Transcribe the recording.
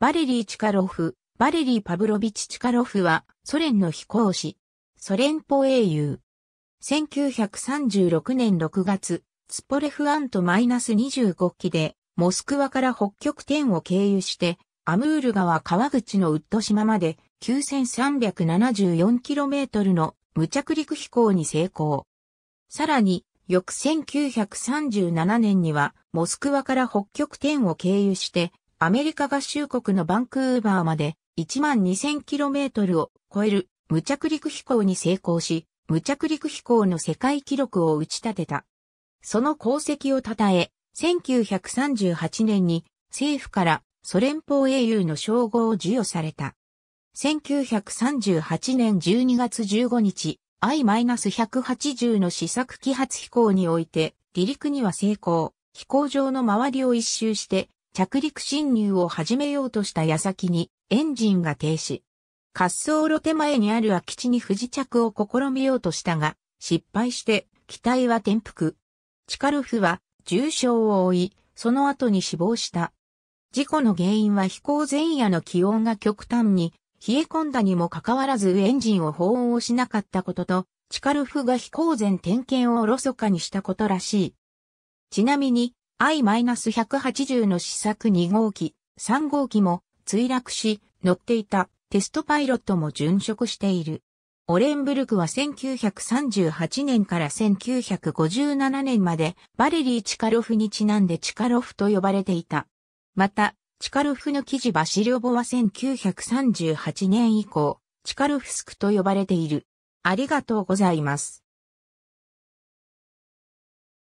バレリー・チカロフ、バレリー・パブロビチ・チカロフは、ソ連の飛行士、ソ連邦英雄。1936年6月、ツポレフアントマイナス25機で、モスクワから北極点を経由して、アムール川川口のウッド島まで 9374km の無着陸飛行に成功。さらに、翌1937年には、モスクワから北極点を経由して、アメリカ合衆国のバンクーバーまで 12,000km を超える無着陸飛行に成功し、無着陸飛行の世界記録を打ち立てた。その功績を称え、1938年に政府からソ連邦英雄の称号を授与された。1938年12月15日、I-180 の試作揮発飛行において、離陸には成功、飛行場の周りを一周して着陸侵入を始めようとした矢先にエンジンが停止。滑走路手前にある空き地に不時着を試みようとしたが、失敗して機体は転覆。チカルフは重傷を負い、その後に死亡した。事故の原因は飛行前夜の気温が極端に冷え込んだにもかかわらずエンジンを保温をしなかったことと、チカルフが飛行前点検をおろそかにしたことらしい。ちなみに、I-180 の試作2号機、3号機も墜落し、乗っていたテストパイロットも殉職している。オレンブルクは1938年から1957年までバレリー・チカロフにちなんでチカロフと呼ばれていた。また、チカロフの記事バシリョボは1938年以降、チカロフスクと呼ばれている。ありがとうございます。